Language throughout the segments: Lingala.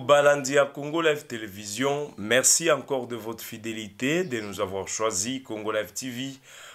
Balandia Congo Live Télévision, merci encore de votre fidélité, de nous avoir choisi Congo Live TV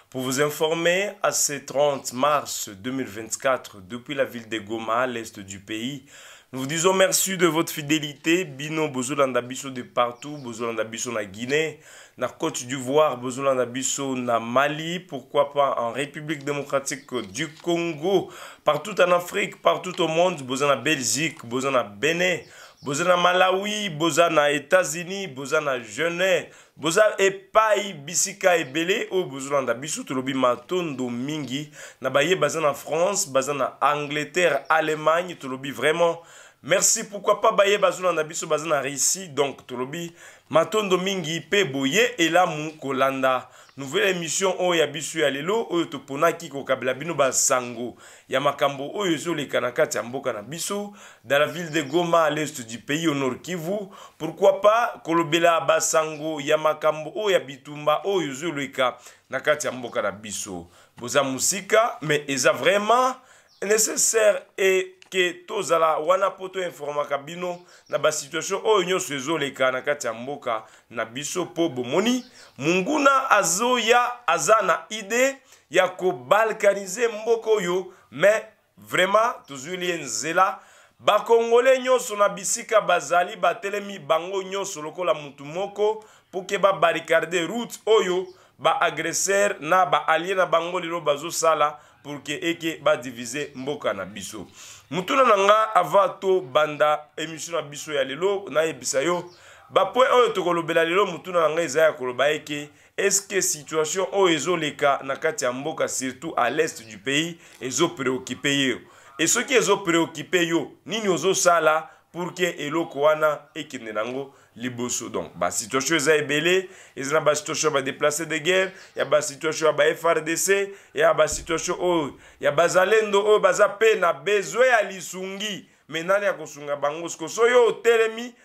pour vous informer, à ce 30 mars 2024, depuis la ville de Goma, à l'est du pays, nous vous disons merci de votre fidélité. Bino, Bozolanda Biso de partout, Bozolanda Biso na Guinée, na Côte d'Ivoire, Bozolanda Biso na Mali, pourquoi pas en République démocratique du Congo, partout en Afrique, partout au monde, Bozolanda Belgique, Bozolanda Bénin. Bozana malawi Bozana Etazini, états-unis Bozana à genève boza epai bisika et oyo bozolanda biso matondo mingi nabaye baye france Bazana angleterre allemagne tolobi vraiment merci pourquoi pas baye bazolanda biso bazana na russie donc tolobi matondo mingi pe boye la kolanda nouvelle émission o ya bisu ya lelo toponaki kokabela bino basango ya makambo o ezoleka na kati ya mboka na biso dans la ville de goma à l'est du pays au nord kivu pourquoi pas kolobela basango ya makambo o ya bitumba oyo ezoleka na kati ya mboka na biso boza mais vraiment nécessaire et ke tozala wana mpo toinformaka bino na basituatio oyo nyonso ezoleka na kati ya mboka na biso mpo bomoni monguna azoya aza na ide ya kobalkanize mboka oyo me vraiment tozwili ye nzela bakongole nyonso na bisika bazali batelemi bango nyonso lokola mutu moko mpo ke babarikarde route oyo baagresser na baalie na bango lelo bazosala pour ke eke badivize mboka na biso mutuna na nga ava tobanda émission na biso ya lelo nayebisa yo bapoint oyo tokolobela lelo mutuna na ngai eza ya koloba eke eske situation oyo ezoleka na kati ya mboka surtout à l'est du pays ezopreokipe ye e soki ezopreokipe yo nini ozosala pour ke eloko wana ekende nango liboso donc basituatio eza ebele eza na basituatio ya badeplace de guerre ya basituatio ya bafrdc ya basituatio oyo oh, ya bazalendo oyo oh, baza mpe na bezwi ya lisungi me nani ya kosunga bango siko soki oyo otelemi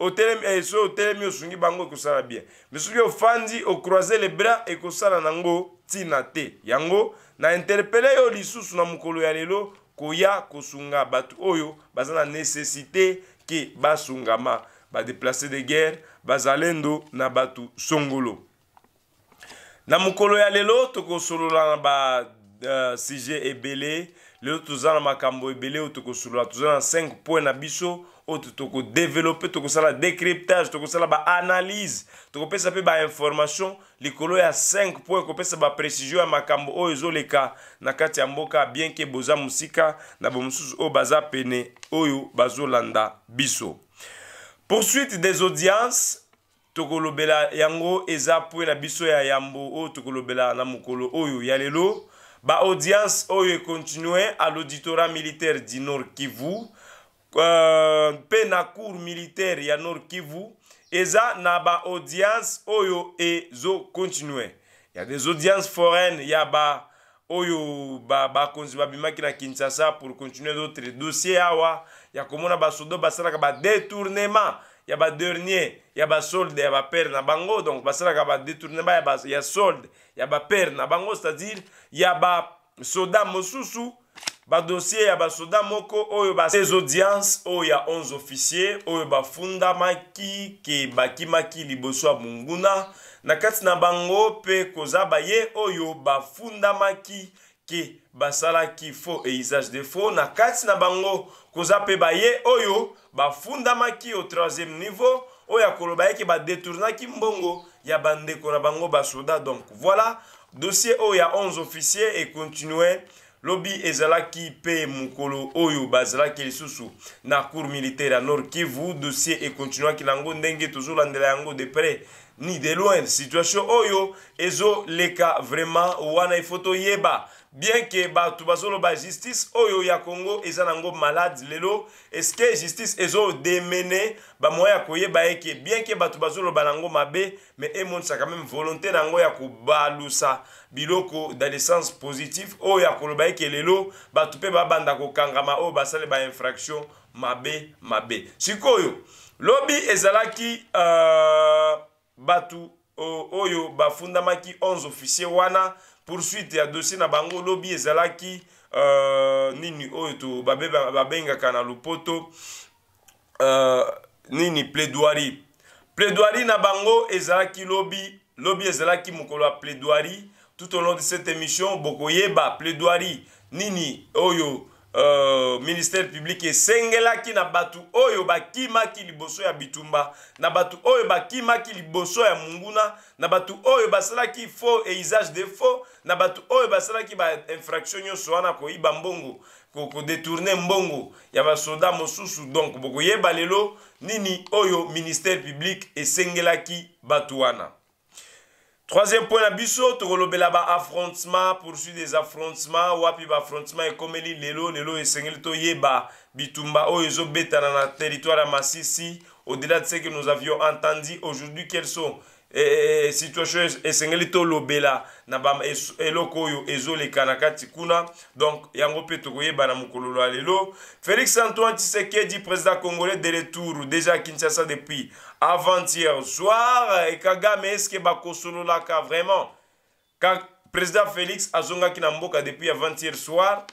otelemi eh, soki otelemi osungi bango ekosala bien me soki ofandi ocroise le bras ekosala nango ntina te yango na interpele yo lisusu na mokolo ya lelo koya kosunga bato oyo baza na nesesite ke basungama badeplace de guerre bazalendo na bato songolo na mokolo ya lelo tokosolola na ba uh, sujet ebele lelo toza na makambo ebele oyo tokosolola toza na 5 point na biso oyo tokodevelope tokosala décryptage tokosala baanalyse tokopesa mpe bainformation likolo ya 5 po ekopesa baprécision ya makambo oyo ezoleka na kati ya mboka bien ke boza mosika na bamosusu oyo baza pene oyo bazolanda biso poursuite des audiences tokolobela yango eza mpo na biso ya yambo oyo tokolobela na mokolo oyo ya lelo baaudience oyo ekontinue à l'auditorat militaire du nord kivu euh, mpe na cour militaire ya nord kivu eza na baaudience oyo ezokontinue ya des audiences foraine ya ba oyo bakonzi ba, babimaki na kinshasa pour continue d'autres dossier awa ya komona basoda basalaka badetournema ya badernier ya basolde ya bapere na bango donc basalaka badetournema ya, ba, ya solde ya bapere na bango c'est-à-dire ya basoda mosusu badossier ya basoda moko oyo bas audience oyo ya 11 officier oyo bafundamaki ke bakimaki liboso ya monguna na kati na bango mpe koza baye oyo bafundamaki ke basalaki faux eisage de faux na kati na bango koza mpe baye oyo bafundamaki au troisième niveau oyo akoloba yeke badetournaki mbongo ya bandeko na bango basoda donc voilà dossier oyo ya 11 officier econtinue lobi ezalaki mpe mokolo oyo bazalaki lisusu na cour militaire ya nord kivu dossier ekontinuaki nango ndenge tozolandela yango de près ni de loin situation oyo ezoleka vraiment wana ifo toyeba bien ke bato bazoloba justice oyo ya kongo eza nango malade lelo eske justice ezodemene bamoya ya koyeba eke bien ke bato bazoloba nango mabe me emonisaka meme volonté na yango ya kobalusa biloko dans le sens positif oyo ya koloba eke lelo bato mpe babanda kokangama oyo basale bainfraction mabe mabe sikoyo lobi ezalaki uh, bato euh, oyo bafundamaki 11 officier wana poursuite ya dossier na bango lobi ezalaki euh, nini oyo to Babenga nga lupoto euh, nini plaidoirie plaidoirie na bango ezalaki lobi lobi ezalaki mokolo ya plaidoirie tout au long de cette émission bokoyeba plaidoirie nini oyo euh, ministère public esengelaki na bato oyo bakimaki liboso ya bitumba na bato oyo bakimaki liboso ya monguna na bato oyo basalaki faux e usage de faux na bato oyo basalaki bainfraction nyonso wana koyiba mbongo kodetourne mbongo ya basoda mosusu donc bokoyeba lelo nini oyo ministère public esengelaki bato wana troisième point na là-bas, affrontement, poursuit des affrontements wapi comme bah, ekomeli lelo lelo esengeli yeba bitumba oyo oh, dans na territoire ya au-delà de ce que nous avions entendu aujourd'hui quelles sont eh, eh, eh situations esengeli na eloko oyo ezoleka na kati kuna donc yango mpe tokoyeba na mokolo ya lelo félix antoine tshisekedi président congolais de retour déjà kinshasa depuis avant-hier soir e kagame eske bakosololaka vraiment ka président félix azongaki na mboka depuis avant-hier soir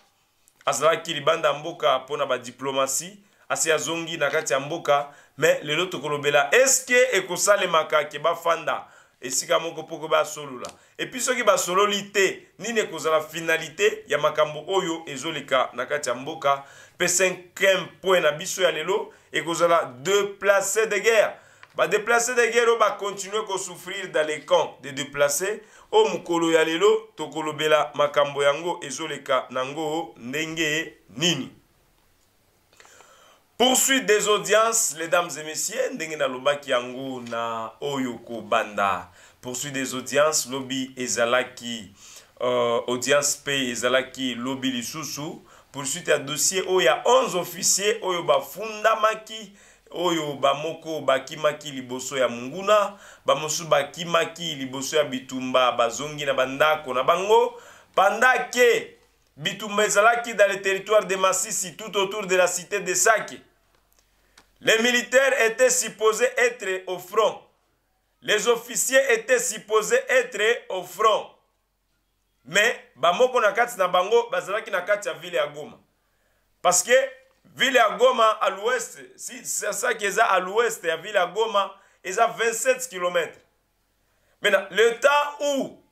azalaki libanda ya mboka mpona badiplomatie asi azongi na kati ya mboka me lelo tokolobela eske ekosalemaka ke bafanda esika moko mpo ko basolola epi soki basololi te nini ekozala finalité ya makambo oyo ezoleka na kati ya mboka mpe 5 point na biso ya lelo ekozala déplace de guerre badeplace de guerre oyo bakontinue kosouffrir dans les camps de déplace oyo mokolo ya lelo tokolobela makambo yango ezoleka nango ndenge nini poursuite des audiences les dames et messieurs ndenge loba yango na oyo Banda. poursuite des audiences lobi ezalaki euh, audience ezalaki lobi lisusu poursuite à dossier y a 11 officiers, oyo Maki, oyo moko bakimaki liboso ya munguna. bakimaki liboso ya bitumba bazongi na bandako na bango ke bitumba ezalaki dans le territoire de masisi tout autour de la cité de sake les militaires étaient supposés être au front. Les officiers étaient supposés être au front. Mais bamoko na kati na bango bazalaki na kati ya ville à Goma. Parce que ville Goma à l'ouest, si c'est ça qui est à l'ouest à ville ya Goma, est à 27 km. Maintenant, le temps où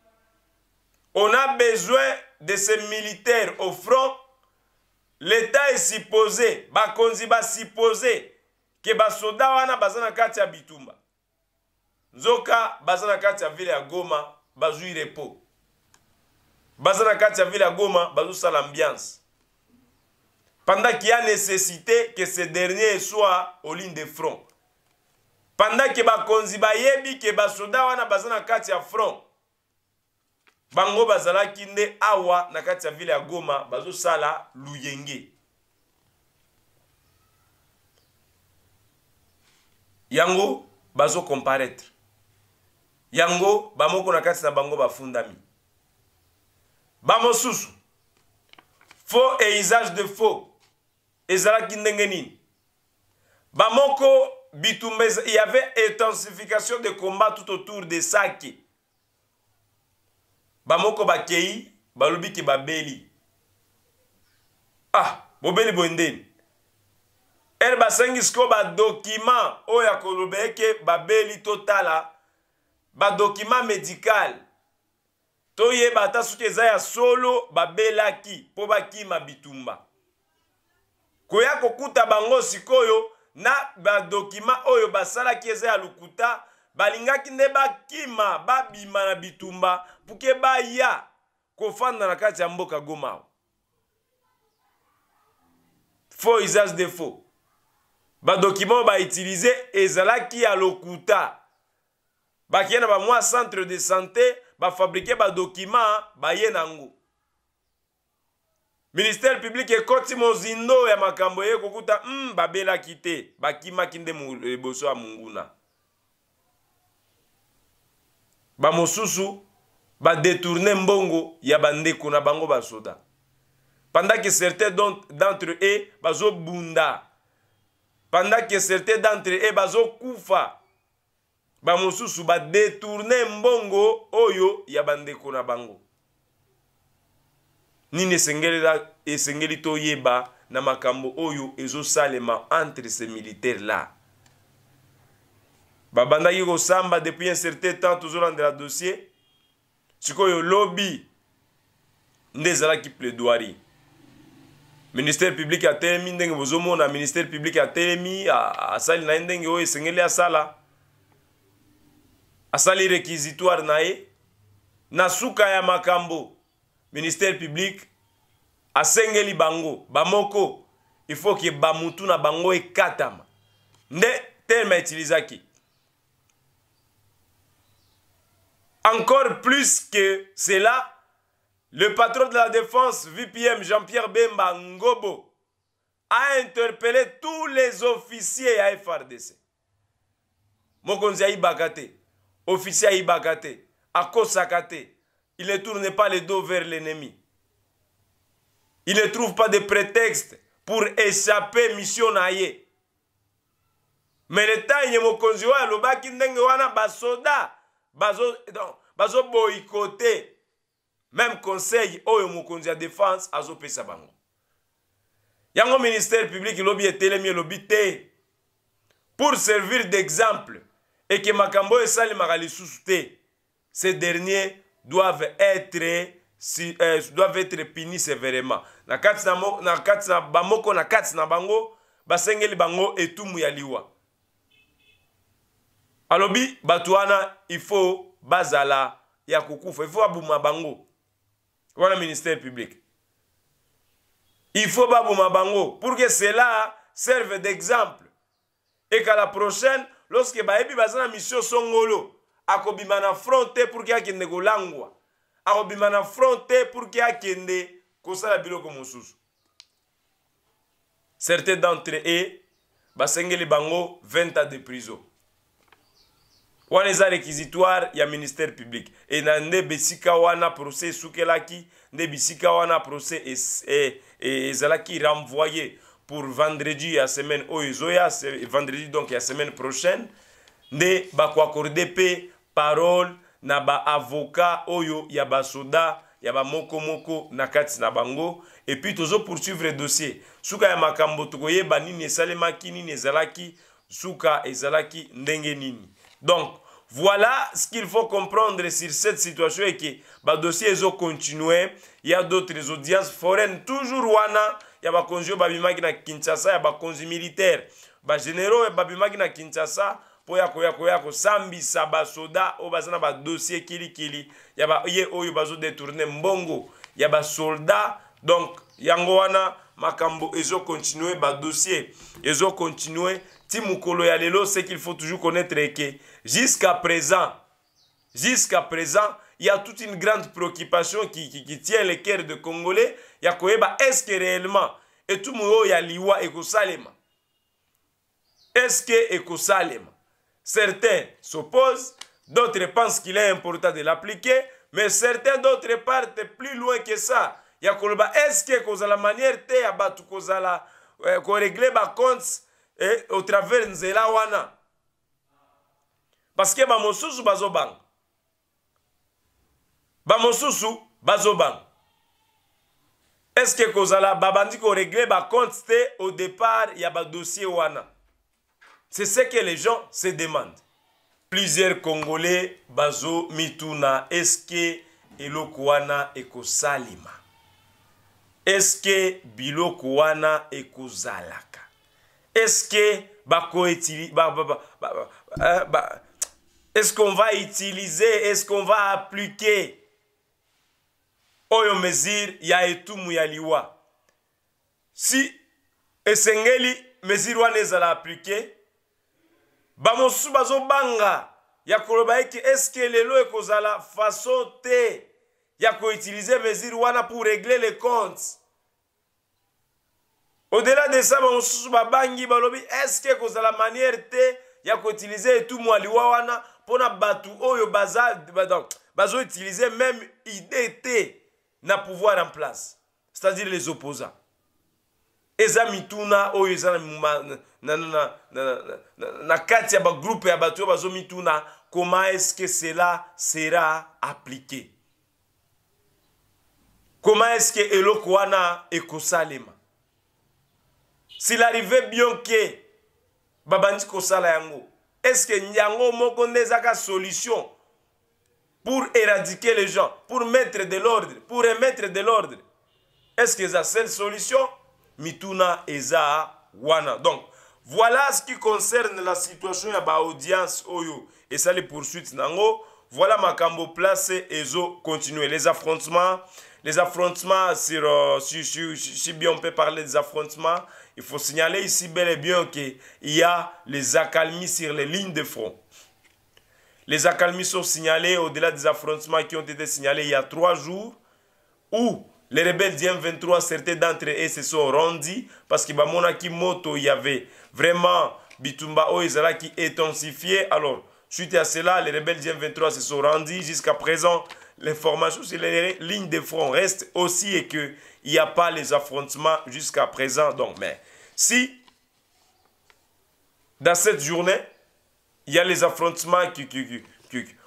on a besoin de ces militaires au front, l'État est supposé, Bakonzi va supposé, ke basoda wana baza na kati ya bitumba nzoka baza na kati ya vile ya goma bazwi repo baza na kati ya vile ya goma bazosala ambiance pendant qu'il y a nécessité que ce dernier soit aux lignes de front pendant ke bakonzi bayebi ke basoda wana baza na kati ya front bango bazalaki nde awa na kati ya vile ya goma bazosala luyenge yango bazokomparaître yango bamoko na kati na bango bafundami bamosusu faux e usage de faux ezalaki ndenge nini bamoko bitumba il y avait intensification de combat tout autour de sake bamoko bakei balobi ke babeli ah bobeli boye ndeni ere basengisi ko badokima oyo ya koloba eke babeli totala badokima médicale toyeba ata soki eza ya solo babelaki mpo bakima bitumba koya kokuta bango sikoyo na badokima oyo basalaki eza ya lokuta balingaki nde bakima babima na bitumba puke baya kofanda na kati ya mboka gomawa faux usage de faux badocument bautilize ezalaki ya lokuta bakie na bamwa centre de santé bafabrike badocument baye nango ministère publike ekoti mozindo ya makambo eye kokuta mm, babelaki te bakimaki nde liboso ya monguna bamosusu badetourne mbongo ya bandeko na bango basoda pendant que certains d'entre eux bazobunda pendant que certains d'entre eux eh, bazokufa bamosusu badetourne mbongo oyo ya bandeko na bango nini esengeli toyeba na makambo oyo ezosalema entre ces militaires la babandaki kosamba depuis un certain temps tozolandela dossier sikoyo lobi nde ezalaki plaidoirie ministère public atelemi ndenge bozomona ministère public atelemi asali na ye ndenge oyo esengeli asala asali réquisitoire na ye na suka ya makambo ministère public asengeli bango bamoko il faut ke bamutu na bango ekatama nde terme atilizaki encore plus que cela Le patron de la défense, VPM, Jean-Pierre Bemba Ngobo, a interpellé tous les officiers à FRDC. Mokonzi ibakate, officier a ibakate, kosakate. Il ne tourne pas le dos vers l'ennemi. Il ne trouve pas de prétexte pour échapper mission Mais le temps est mokonzi pas lobaki ndenge wana basoda bazo donc bazo boycotter même conseil oyo mokonzi ya défense azopesa bango yango ministère public elobi etelemi elobi te pour servir d'exemple eke makambo oyo esalemaka lisusu te ces derniers doivent être si, euh, doivent être punis sévèrement na kati na, na, kati na bamoko na kati na bango basengeli bango etumu ya liwa alobi bato wana il faut bazala ya kokufa il faut abuma bango wana ministère public il faut baboma bango pour que cela serve d'exemple ekala prochaine lorsque bayebi baza na mission songolo akobima na front te pour ke akende kolangwa akobima na front te pour ke akende kosala biloko mosusu certains d'entre e basengeli bango 20 ans de prison wana eza réquisitoire ya ministère public e na nde bisika wana procès esukelaki nde bisika wana procès ezalaki e, e, renvoyé pour vendredi ya semaine oyo ezoya vendredi donc ya semaine prochaine nde bakoakorde mpe parole na baavoka oyo ya basoda ya bamokomoko na kati na bango epuis tozopoursuivre dossier suka ya makambo tokoyeba nini esalemaki nini ezalaki suka ezalaki ndenge nini Donc, voilà ce qu'il faut comprendre sur cette situation et que le dossier ezo continuer il y a d'autres audiences foraines toujours wana ya bakonzi qui babimaki na kinshasa ya conjoint militaire bagénéraux oyo babimaki na kinshasa mpo ya koya koya kosambisa basoda dossier Kili Kili. Il y a a oyo détourné mbongo il y a ya soldat donc yango wana makambo ils ont continué, Timoukolo Yalelo, c'est ce qu'il faut toujours connaître que jusqu'à présent jusqu'à présent il y a toute une grande préoccupation qui, tient le cœur de congolais yakoyeba est-ce que réellement et tout ya liwa ekosalema est-ce que ekosalema certains s'opposent d'autres pensent qu'il est important de l'appliquer mais certains d'autres partent plus loin que ça est-ce que la manière de euh, régler bato compte eh, au travers nzela wana parceke bamosusu bazobanga bamosusu bazobanga eske kozala babandi koregle bacompte te au départ ya badossier wana c'est ce que les gens se demandent plusieurs congolais bazomituna eske eloko wana ekosalema eske biloko wana ekozalaka eske bakoutilize ba, ba, ba, ba, ba, ba, eh, est-ce qu'on va utiliser est-ce qu'on va appliquer oyo mesure ya etumu ya liwa si esengeli mesure wana ezala aplike bamosusu bazobanga ya koloba eke eske lelo ekozala façon te ya koutilize mesure wana pour régler les comptes au-delà de ça bamosusu babangi balobi eske kozala manière te ya koutilize etumwa liwa wana mpona bato oyo bazoutilize même idée te na pouvoir en place c'est-à-dire les opposants eza mituna oyo eza na kati ya bagroupe ya bato oyo bazomituna comment est-ce que cela sera appliqué comment est-ce que eloko wana ekosalema s'il arrivait bien que babandi ce yango que moko solution pour éradiquer les gens pour mettre de l'ordre pour remettre de l'ordre est-ce ça c'est seule solution mituna eza wana donc voilà ce qui concerne la situation à baaudience oyo ça, les poursuites. nango. voilà placée place ezo continue les affrontements les affrontements si euh, bien on peut parler des affrontements il faut signaler ici bel et bien qu'il y a les accalmies sur les lignes de front. Les accalmies sont signalées au-delà des affrontements qui ont été signalés il y a trois jours, où les rebelles du 23 certains d'entre eux se sont rendus, parce que Bamonaki Moto, il y avait vraiment Bitumba Oizala qui intensifié. Alors, suite à cela, les rebelles du 23 se sont rendus. Jusqu'à présent, l'information sur les lignes de front reste aussi et qu'il n'y a pas les affrontements jusqu'à présent. Donc, mais si dans cette journée, il y a les affrontements qui, qui,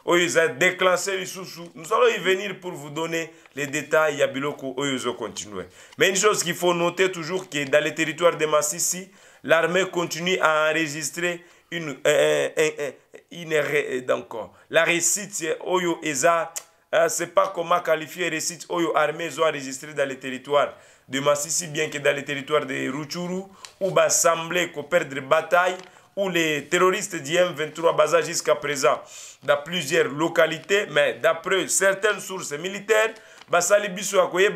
oh, ont déclenché les sous-sous, nous allons y venir pour vous donner les détails. Il y a Biloko, oh, ils ont continué. Mais une chose qu'il faut noter toujours, que dans les territoires de Massissi, l'armée continue à enregistrer une, euh, la récite Oyo Eza, euh, c'est pas comment qualifier récite Oyo armée ont enregistré dans les territoires de si bien que dans les territoires de Ruchuru, où il semblait qu'on perdre bataille, où les terroristes d'IM23 baza jusqu'à présent dans plusieurs localités, mais d'après certaines sources militaires, basali biso akoye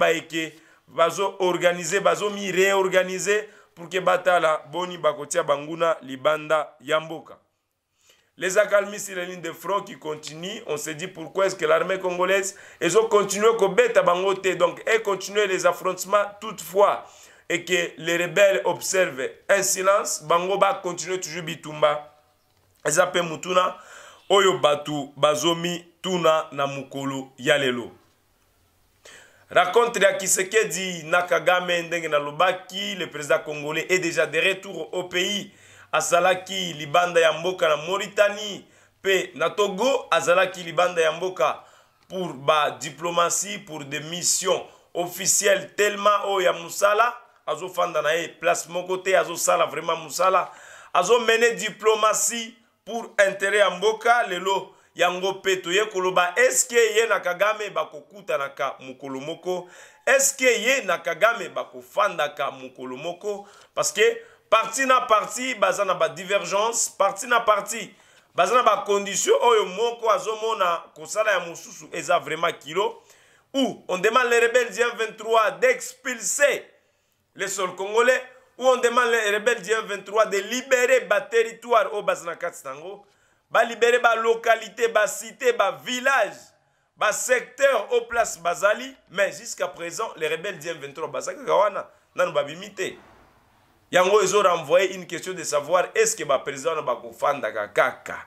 organiser réorganiser pour que la boni bakotia banguna libanda yamboka les accalmies sur les lignes de front qui continuent, on se dit pourquoi est-ce que l'armée congolaise, elles ont continué à bête à Bangote, donc et continuent les affrontements toutefois, et que les rebelles observent un silence, Bangoba continue toujours bitumba. Ils appellent Oyo Batu, Bazomi, Tuna, Namukolo, Yalelo. Raconte qu'il dit, Nakagame, Ndenge Nalobaki, le président congolais est déjà de retour au pays. azalaki libanda ya mboka na mauritanie mpe na togo azalaki libanda ya mboka pour badiplomatie pour des missions officielles tellement oyo ya mosala azofanda na ye place moko te azosala vraiment mosala azomene diplomatie pour intérêt ya mboka lelo yango mpe toye koloba eske ye na kagame bakokutanaka mokolo moko eske ye na kagame bakofandaka mokolo moko parce que parti na parti bazana ba divergence. parti na parti bazana na condition oyo moko azomona kosala ya mosusu eza vraiment kilo ou on demande les rebelles du 23 d'expulser les sols congolais ou on demande les rebelles du 23 de libérer ba territoire oyo libérer ba localité, localités, cité, cités, village, villages, secteur au place bazali mais jusqu'à présent les rebelles du 23 bazakaka wana nanu pas yango ezorenvoye une question de savoir estce que baprésident wana bakofandaka kaka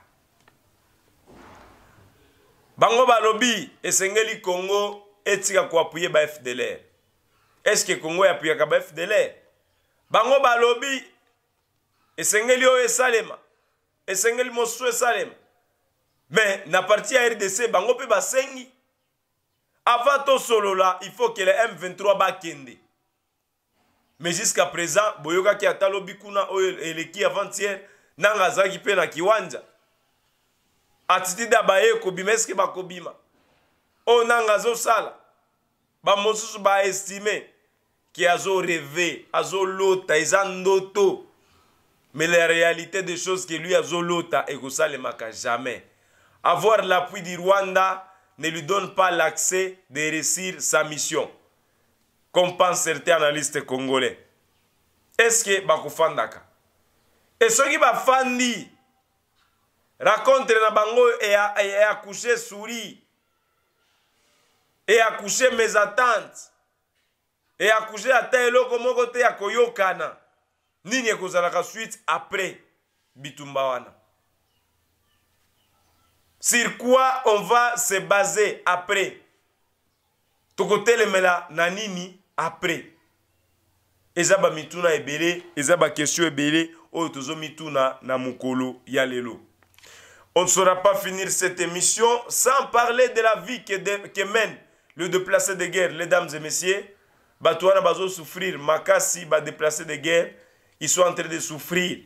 bango balobi esengeli congo etika koapuye bafdlr estce que congo eapuyaka bafdlr bango balobi esengeli oyo esalema esengeli mosusu esalema me na parti ya rdc bango mpe basengi avant tosolola il faut que le m23 bakende mais jusqu'à présent boyokaki ata lobi kuna oyo eleki avant-hier nanga azalaki mpe na kiwanja atitude ya baye kobima eske bakobima oyo nanga azosala bamosusu baestime ke azoreve azolota eza ndoto mais la réalité des choses que lui azolota ekosalemaka jamais avoir l'appui du rwanda ne lui donne pas l'accès de réussir sa mission comme pense certain analyste congolais eske bakofandaka e soki bafandi racontre na bango eakushe souri eakushe mesatante eakushe ata eloko moko te ya koyokana nini ekozalaka suite après bitumba wana sur quoi on va se baser après tokotelemela na nini après ezaba mituna ebele ezaba question ebele oyo mituna na mukolo ya lelo on ne saura pas finir cette émission sans parler de la vie que, de, que mène le déplacé de guerre les dames et messieurs bato bazo souffrir, makasi déplacés de guerre ils sont en train de souffrir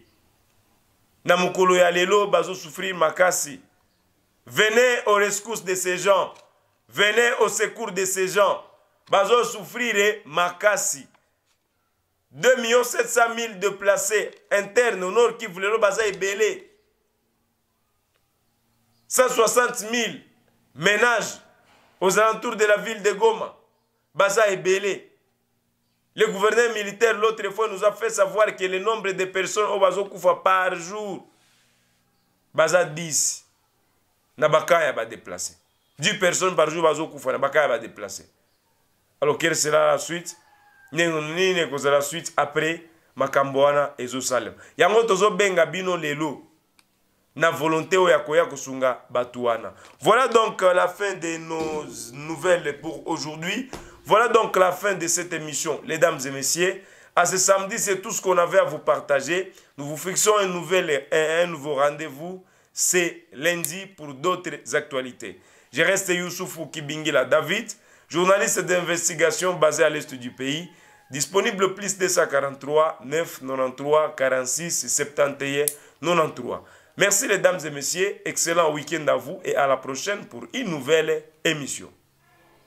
Namukolo yalelo, ya souffrir, makasi venez au rescousse de ces gens venez au secours de ces gens souffrire makasi 2 700 000 déplacés internes au nord qui voulaient baza 160 000 ménages aux alentours de la ville de Goma baza Belé. le gouverneur militaire l'autre fois nous a fait savoir que le nombre de personnes au Koufa par jour baza 10 Nabakaya va déplacer. 10 personnes par jour bazokufa na Nabakaya va déplacer. Alors, quelle sera la suite avons la suite après Makamboana et Zosalem. yango Benga bino lelo na volonté kusunga batuana. voilà donc euh, la fin de nos nouvelles pour aujourd'hui voilà donc la fin de cette émission les dames et messieurs à ce samedi c'est tout ce qu'on avait à vous partager nous vous fixons un, nouvel, nouveau rendez-vous c'est lundi pour d'autres actualités je reste Youssouf Kibingila David journaliste d'investigation basé à l'est du pays, disponible plus 243 993 46 71 93. Merci les dames et messieurs, excellent week-end à vous et à la prochaine pour une nouvelle émission.